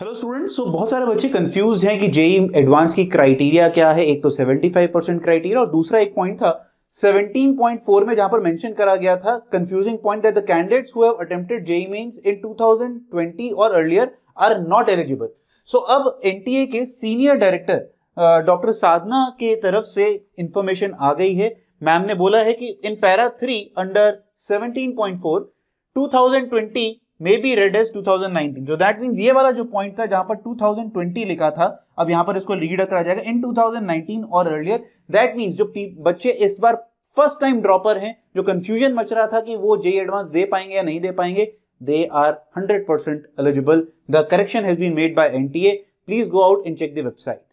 hello students so बहुत सारे बच्चे कंफ्यूज हैं कि जेई एडवांस e की क्राइटेरिया क्या है एक तो 75 परसेंट क्राइटेरिया और दूसरा एक पॉइंट था 17.4 में जहां पर मेंशन करा गया था confusing point that the candidates who have attempted JE mains in 2020 और earlier are not eligible so अब एनटीए के सीनियर डायरेक्टर डॉक्टर साधना के तरफ से इंफॉर्मेशन आ गई है मैम ने बोला है कि in para three under seventeen 2020 may be read as 2019 जो दैट मीन ये वाला जो पॉइंट था जहां पर 2020 लिखा था अब यहां पर इसको रीड करा जाएगा इन 2019 और अर्लियर दैट मीन जो बच्चे इस बार फर्स्ट टाइम ड्रॉपर हैं जो कंफ्यूजन मच रहा था कि वो जे एडवांस दे पाएंगे या नहीं दे पाएंगे they are 100% eligible the correction has been made by NTA please go out and check the website